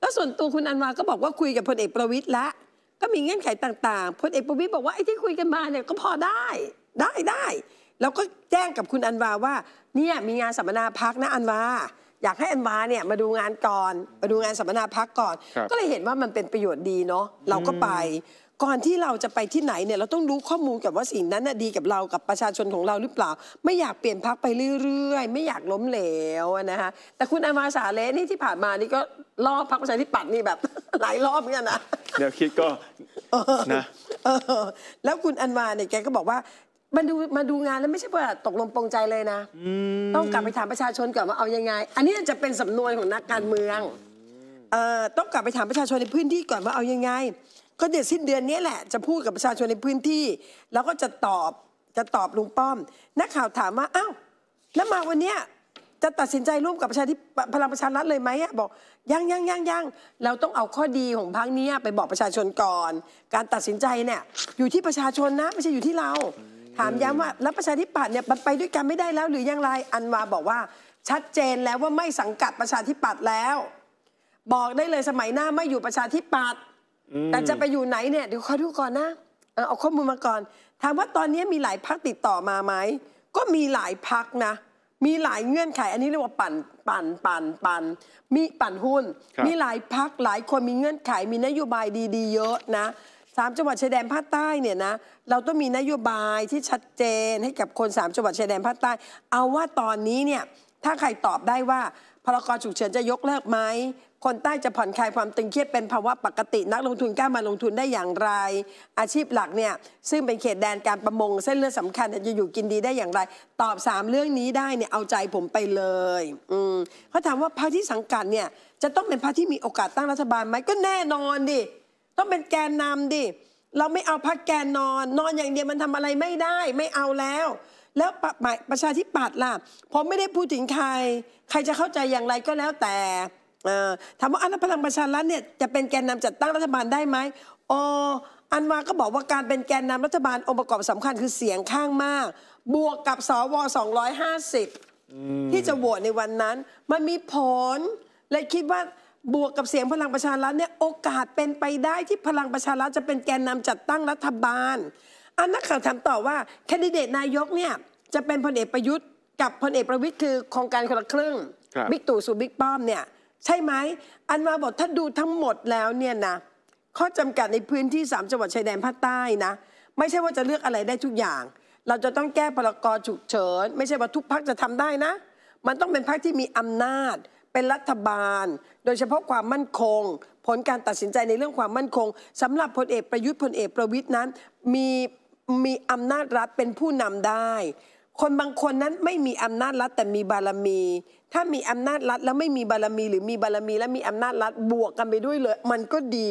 แล้วส่วนตัวคุณอันวาก็บอกว่าคุยกับพลเอกประวิตยแล้วก็มีเงื่อนไขต่างๆ พลเอกประวิตยบอกว่าไอ้ที่คุยกันมาเนี่ยก็พอได้ได้ได้แล้วก็แจ้งกับคุณอันวาว่าเนี่ยมีงานสัมมนาพักนะอันวา อยากให้อันวาเนี่ยมาดูงานก่อน มาดูงานสัมมนาพักก่อน ก็เลยเห็นว่ามันเป็นประโยชน์ดีเนาะเราก็ไปก่อนที่เราจะไปที่ไหนเนี่ยเราต้องรู้ข้อมูลกับว่าสิ่งนั้นดีกับเรากับประชาชนของเราหรือเปล่า ไม่อยากเปลี่ยนพักไปเรื่อย ๆ ไม่อยากล้มเหลวนะคะแต่คุณอามาสาเลนี่ที่ผ่านมานี่ก็ล่อพักประชาธิปัตย์นี่แบบหลายรอบเหมือนกันนะแนวคิดก็นะแล้วคุณอันมาเนี่ยแกก็บอกว่ามาดูมาดูงานแล้วไม่ใช่เพื่อตกลงปองใจเลยนะต้องกลับไปถามประชาชนก่อนว่าเอายังไง อันนี้จะเป็นสำนวนของนักการเมืองต้องกลับไปถามประชาชนในพื้นที่ก่อนว่าเอายังไงก็เดี๋ยวสิ้นเดือนนี้แหละจะพูดกับประชาชนในพื้นที่ แล้วก็จะตอบจะตอบลุงป้อม นักข่าวถามว่าอ้าวแล้วมาวันเนี้ยจะตัดสินใจร่วมกับประชาธิพลังประชารัฐเลยไหมอะบอกยังยังยังยังเราต้องเอาข้อดีของพังนี้ไปบอกประชาชนก่อน การตัดสินใจเนี่ยอยู่ที่ประชาชนนะไม่ใช่อยู่ที่เราถามย้ำว่า แล้วประชาธิปัตย์เนี่ยมันไปด้วยกันไม่ได้แล้ว หรือยังไรอันวาบอกว่าชัดเจนแล้วว่าไม่สังกัดประชาธิปัตย์แล้ว บอกได้เลยสมัยหน้าไม่อยู่ประชาธิปัตย์แต่จะไปอยู่ไหนเนี่ยเดี๋ยวขอดูก่อนนะเอาข้อมูลมาก่อนถามว่าตอนนี้มีหลายพักติดต่อมาไหมก็มีหลายพักนะ มีหลายเงื่อนไขอันนี้เรียกว่าปั่นปั่นปั่นปั่นมีปั่นหุ้น มีหลายพักหลายคนมีเงื่อนไข มีนโยบายดีๆเยอะนะสามจังหวัดชายแดนภาคใต้เนี่ยนะเราต้องมีนโยบายที่ชัดเจนให้กับคนสามจังหวัดชายแดนภาคใต้เอาว่าตอนนี้เนี่ยถ้าใครตอบได้ว่าพรกฉุกเฉินจะยกเลิกไหมคนใต้จะผ่อนคลายความตึงเครียดเป็นภาวะปกตินักลงทุนกล้ามาลงทุนได้อย่างไร อาชีพหลักเนี่ย ซึ่งเป็นเขตแดนการประมง เส้นเลือดสาคัญจะอยู่กินดีได้อย่างไร ตอบ3เรื่องนี้ได้เนี่ยเอาใจผมไปเลยอืมเขาถามว่าพรรคที่สังกัดเนี่ย จะต้องเป็นพรรคที่มีโอกาสตั้งรัฐบาลไหมก็แน่นอนดิต้องเป็นแกนนำดิเราไม่เอาพักแกนนอน นอนอย่างเดียวมันทำอะไรไม่ได้ ไม่เอาแล้ว แล้วประประชาธิปัตย์ล่ะ ผมไม่ได้พูดถึงใคร ใครจะเข้าใจอย่างไรก็แล้วแต่ถามว่าอันพลังประชารัฐเนี่ยจะเป็นแกนนำจัดตั้งรัฐบาลได้ไหมออันวาก็บอกว่าการเป็นแกนนำรัฐบาลองค์ประกอบสำคัญคือเสียงข้างมากบวกกับสว250ที่จะโหวตในวันนั้นมันมีผลและคิดว่าบวกกับเสียงพลังประชารัฐเนี่ยโอกาสเป็นไปได้ที่พลังประชารัฐจะเป็นแกนนำจัดตั้งรัฐบาลอันนักข่าวถามต่อว่า แคนดิเดตนายกเนี่ยจะเป็นพลเอกประยุทธ์กับพลเอกประวิตยคือโครงการคนละครึ่งบิ๊กตู่สู่บิ๊กป้อมเนี่ยใช่ไหมอันมาบอกถ้าดูทั้งหมดแล้วเนี่ยนะข้อจำกัดในพื้นที่ 3จังหวัดชายแดนภาคใต้นะ ไม่ใช่ว่าจะเลือกอะไรได้ทุกอย่าง เราจะต้องแก้พรกรฉุกเฉินไม่ใช่ว่าทุกพักจะทำได้นะ มันต้องเป็นพักที่มีอำนาจ เป็นรัฐบาล โดยเฉพาะความมั่นคง ผลการตัดสินใจในเรื่องความมั่นคง สำหรับพลเอกประยุทธ์พลเอกประวิทย์นั้น มีมีอำนาจรัฐเป็นผู้นำได้คนบางคนนั้นไม่มีอำนาจรัฐ แต่มีบารมี ถ้ามีอำนาจรัฐ แล้วไม่มีบารมี หรือมีบารมี แล้วมีอำนาจรัฐบวกกันไปด้วยเลยมันก็ดี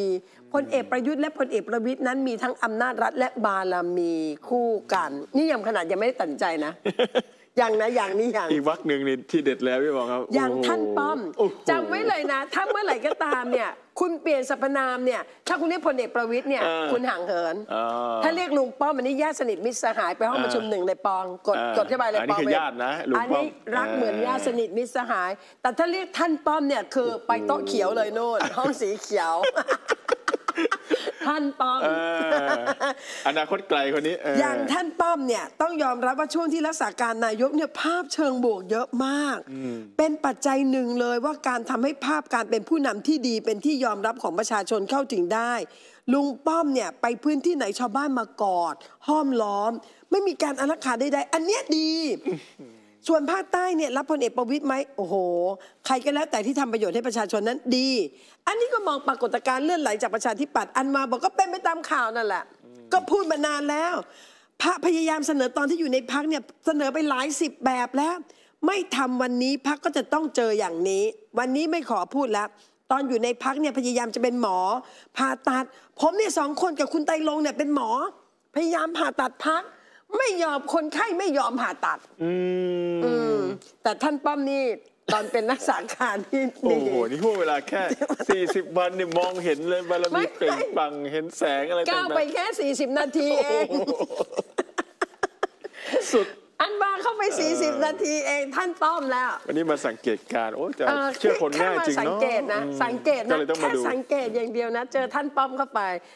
พลเอกประยุทธ์และพลเอกประวิทย์นั้นมีทั้งอำนาจรัฐ และบารมีคู่กันนี่ยังขนาดยังไม่ได้ตัดใจนะอย่างนะอย่างนี้อย่างอีกวักหนึ่งนี่ที่เด็ดแล้วพี่บอกครับ อย่างท่านป้อมจำไว้เลยนะ ถ้าเมื่อไหร่ก็ตามเนี่ย คุณเปลี่ยนสรรพนามเนี่ย ถ้าคุณเรียกพลเอกประวิทย์เนี่ยคุณห่างเหินถ้าเรียกลุงป้อมอันนี้ญาติสนิทมิตรสหายไปห้องประชุมหนึ่งเลยปองกดกดเข้าไปเลยปองอันนี้คือญาตินะลุงป้อมอันนี้รักเหมือนญาติสนิทมิตรสหาย แต่ถ้าเรียกท่านป้อมเนี่ยคือไปโต๊ะเขียวเลยโน่นห้องสีเขียวท่านป้อมอนาคตไกลคนนี้อย่างท่านป้อมเนี่ยต้องยอมรับว่าช่วงที่รักษาการนายกเนี่ยภาพเชิงบวกเยอะมาก เป็นปัจจัยหนึ่งเลยว่าการทำให้ภาพการเป็นผู้นำที่ดี เป็นที่ยอมรับของประชาชนเข้าถึงได้ ลุงป้อมเนี่ยไปพื้นที่ไหนชาวบ้านมากอด ห้อมล้อมไม่มีการอนาขาใดๆอันเนี้ยดีส่วนภาคใต้เนี่ยรับพลเอกประวิตยไหมโอ้โห ใครก็แล้วแต่ที่ทำประโยชน์ให้ประชาชนนั้นดี อันนี้ก็มองปรากฏการณ์เลื่อนไหลจากประชาธิปัตย์อันมาบอกก็เป็นไปตามข่าวนั่นแหละ ก็พูดมานานแล้วพระพยายามเสนอตอนที่อยู่ในพักเนี่ยเสนอไปหลายสิบแบบแล้วไม่ทำวันนี้พักก็จะต้องเจออย่างนี้ วันนี้ไม่ขอพูดแล้ว ตอนอยู่ในพักเนี่ยพยายามจะเป็นหมอ ผ่าตัด ผมเนี่ยสองคนกับคุณไตลงเนี่ยเป็นหมอ พยายามผ่าตัดพักไม่ยอมคนไข้ไม่ยอมผ่าตัดอืมแต่ท่านป้อมนี่ ตอนเป็นนักสังขารที่โอ้โหนี่พ่วเวลาแค่ 40วันเนี่ยมองเห็นเลยบารมีเปล่งปังเห็นแสงอะไรต่าก้าวไปแค่40นาทีเอง สุด อันบาเข้าไป 40 นาทีเองท่านป้อมแล้ว วันนี้มาสังเกตการโอ้จะเชื่อคนง่ายจริงเนาะสังเกตนะสังเกตนะลยต้องมาแค่ดูสังเกตอย่างเดียวนะเจอท่านป้อมเข้าไป